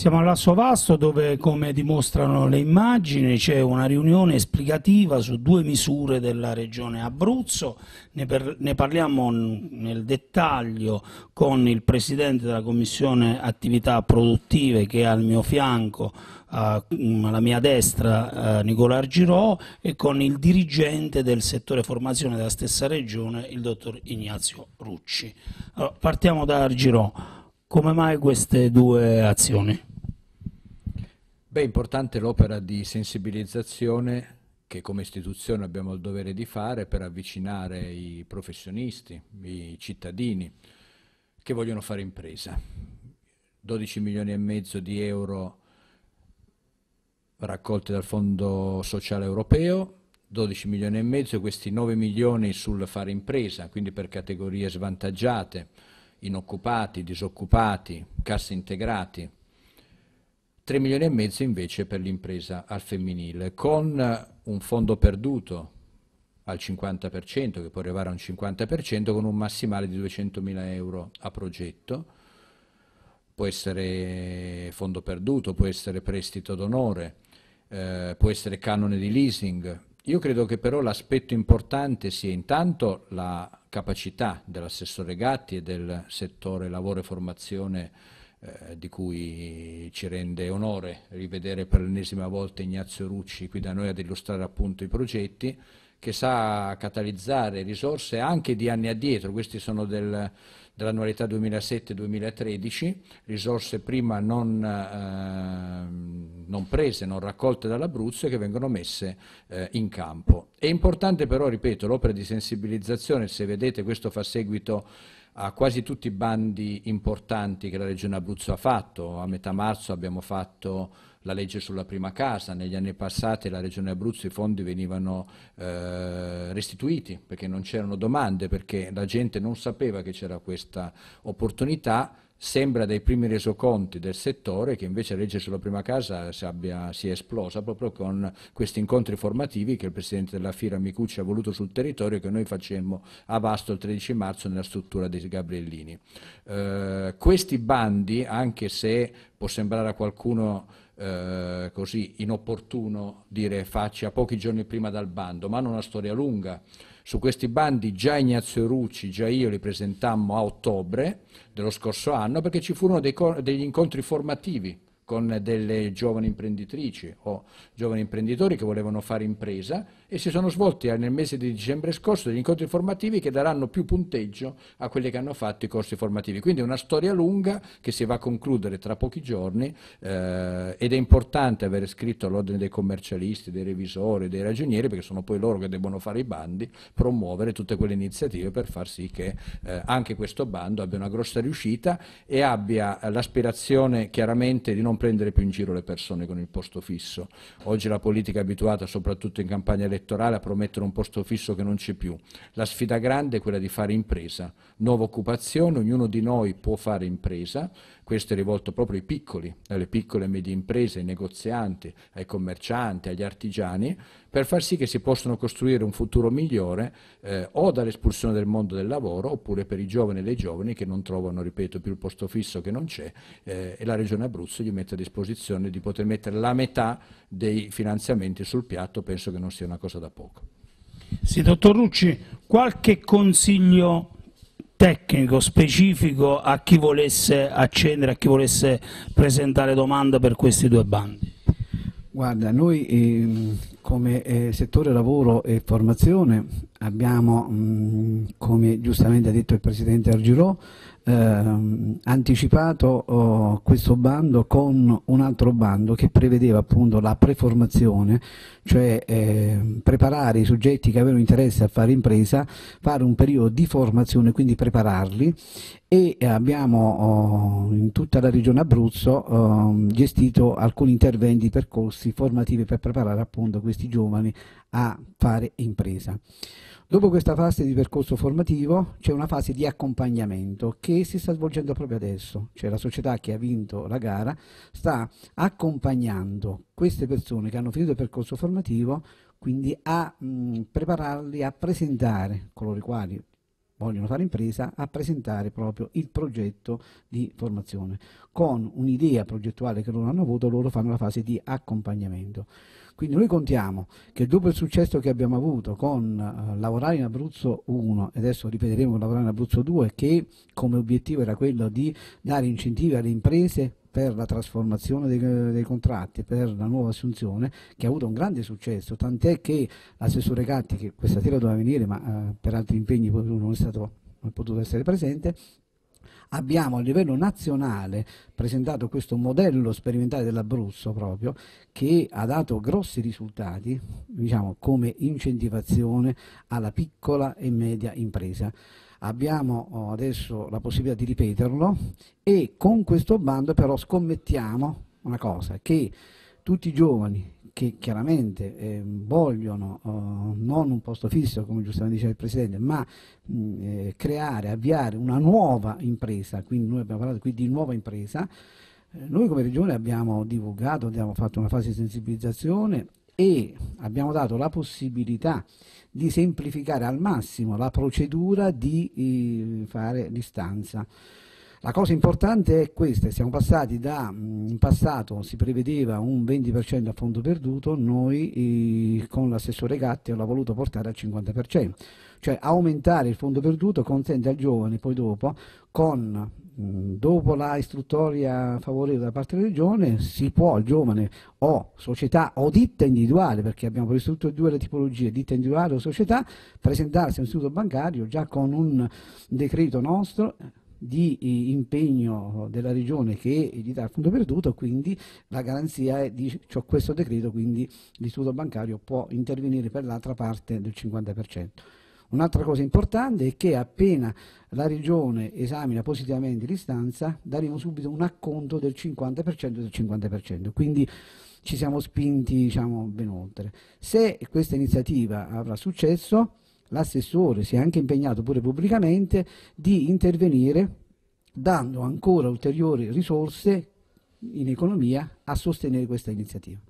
Siamo all'Asso Vasto dove, come dimostrano le immagini, c'è una riunione esplicativa su due misure della regione Abruzzo. Ne, per, ne, parliamo nel dettaglio con il presidente della Commissione Attività Produttive che è al mio fianco, mm, alla mia destra, eh, Nicola Argirò, e con il dirigente del settore formazione della stessa regione, il dottor Ignazio Rucci. Allora, partiamo da Argirò come mai queste due azioni? Beh, è importante l'opera di sensibilizzazione che come istituzione abbiamo il dovere di fare per avvicinare i professionisti, i cittadini che vogliono fare impresa. 12 milioni e mezzo di euro raccolti dal Fondo Sociale Europeo, 12 milioni e mezzo, questi 9 milioni sul fare impresa, quindi per categorie svantaggiate, inoccupati, disoccupati, casse integrati, 3 milioni e mezzo invece per l'impresa al femminile, con eh, un fondo perduto al 50%, che può arrivare a un 50%, con un massimale di 200 mila euro a progetto, può essere fondo perduto, può essere prestito d'onore, eh, può essere canone di leasing. Io credo che però l'aspetto importante sia intanto la capacità dell'assessore Gatti e del settore lavoro e formazione eh, di cui ci rende onore rivedere per l'ennesima volta Ignazio Rucci qui da noi ad illustrare appunto i progetti, che sa catalizzare risorse anche di anni addietro, questi sono del, dell'annualità 2007-2013, risorse prima non, eh, non, prese, non raccolte dall'Abruzzo e che vengono messe eh, in campo. È importante però, ripeto, l'opera di sensibilizzazione, se vedete questo fa seguito a quasi tutti i bandi importanti che la Regione Abruzzo ha fatto. A metà marzo abbiamo fatto la legge sulla prima casa, negli anni passati la Regione Abruzzo i fondi venivano eh, restituiti perché non c'erano domande, perché la gente non sapeva che c'era questa opportunità Sembra dai primi resoconti del settore che invece la legge sulla prima casa si, abbia, si è esplosa proprio con questi incontri formativi che il Presidente della Fira Micucci ha voluto sul territorio e che noi facemmo a Vasto il 13 marzo nella struttura dei Gabriellini. Eh, questi bandi, anche se può sembrare a qualcuno eh, così inopportuno dire faccia pochi giorni prima dal bando, ma hanno una storia lunga. Su questi bandi già Ignazio Rucci, già io li presentammo a ottobre dello scorso anno perché ci furono degli incontri formativi con delle giovani imprenditrici o giovani imprenditori che volevano fare impresa e si sono svolti nel mese di dicembre scorso degli incontri formativi che daranno più punteggio a quelli che hanno fatto i corsi formativi. Quindi è una storia lunga che si va a concludere tra pochi giorni eh, ed è importante avere scritto all'ordine dei commercialisti, dei revisori, dei ragionieri, perché sono poi loro che devono fare i bandi, promuovere tutte quelle iniziative per far sì che eh, anche questo bando abbia una grossa riuscita e abbia l'aspirazione chiaramente di non prendere più in giro le persone con il posto fisso. Oggi la politica è abituata, soprattutto in campagna elettorale, elettorale a promettere un posto fisso che non c'è più. La sfida grande è quella di fare impresa, nuova occupazione, ognuno di noi può fare impresa, questo è rivolto proprio ai piccoli, alle piccole e medie imprese, ai negozianti, ai commercianti, agli artigiani, per far sì che si possano costruire un futuro migliore eh, o dall'espulsione del mondo del lavoro oppure per i giovani e le giovani che non trovano, ripeto, più il posto fisso che non c'è eh, e la Regione Abruzzo gli mette a disposizione di poter mettere la metà dei finanziamenti sul piatto, penso che non sia una cosa da poco. Sì, dottor Rucci, qualche consiglio tecnico specifico a chi volesse accendere, a chi volesse presentare domanda per questi due bandi? Guarda, noi ehm, come eh, settore lavoro e formazione abbiamo, mm, come giustamente ha detto il Presidente Argirò, ehm, anticipato oh, questo bando con un altro bando che prevedeva appunto la preformazione, cioè eh, preparare i soggetti che avevano interesse a fare impresa, fare un periodo di formazione, quindi prepararli e abbiamo oh, in tutta la regione Abruzzo oh, gestito alcuni interventi, percorsi formativi per preparare appunto questi giovani a fare impresa. Dopo questa fase di percorso formativo c'è una fase di accompagnamento che si sta svolgendo proprio adesso, cioè la società che ha vinto la gara sta accompagnando queste persone che hanno finito il percorso formativo quindi a mh, prepararli a presentare coloro i quali vogliono fare impresa a presentare proprio il progetto di formazione. Con un'idea progettuale che loro hanno avuto, loro fanno la fase di accompagnamento. Quindi noi contiamo che dopo il successo che abbiamo avuto con eh, Lavorare in Abruzzo 1, e adesso ripeteremo con Lavorare in Abruzzo 2, che come obiettivo era quello di dare incentivi alle imprese per la trasformazione dei, dei, contratti, per la nuova assunzione, che ha avuto un grande successo, tant'è che l'assessore Gatti, che questa sera doveva venire ma eh, per altri impegni non è, stato, non è potuto essere presente, abbiamo a livello nazionale presentato questo modello sperimentale dell'Abruzzo proprio che ha dato grossi risultati diciamo, come incentivazione alla piccola e media impresa abbiamo oh, adesso la possibilità di ripeterlo e con questo bando però scommettiamo una cosa, che tutti i giovani che chiaramente eh, vogliono eh, non un posto fisso, come giustamente diceva il Presidente, ma mh, eh, creare, avviare una nuova impresa, quindi noi abbiamo parlato qui di nuova impresa, eh, noi come Regione abbiamo divulgato, abbiamo fatto una fase di sensibilizzazione e abbiamo dato la possibilità di semplificare al massimo la procedura di eh, fare l'istanza. La cosa importante è questa, siamo passati da, mm, in passato si prevedeva un 20% a fondo perduto, noi eh, con l'assessore Gatti l'ha voluto portare al 50%, cioè aumentare il fondo perduto consente al giovane poi dopo con Mm, dopo la istruttoria favorevole da parte della Regione si può il giovane o società o ditta individuale, perché abbiamo previsto tutte e due le tipologie, ditta individuale o società, presentarsi all'istituto bancario già con un decreto nostro di eh, impegno della Regione che gli dà il fondo perduto, quindi la garanzia è di ho questo decreto, quindi l'istituto bancario può intervenire per l'altra parte del 50%. Un'altra cosa importante è che appena la Regione esamina positivamente l'istanza, daremo subito un acconto del 50% del 50%, quindi ci siamo spinti diciamo, ben oltre. Se questa iniziativa avrà successo, l'assessore si è anche impegnato pure pubblicamente di intervenire dando ancora ulteriori risorse in economia a sostenere questa iniziativa.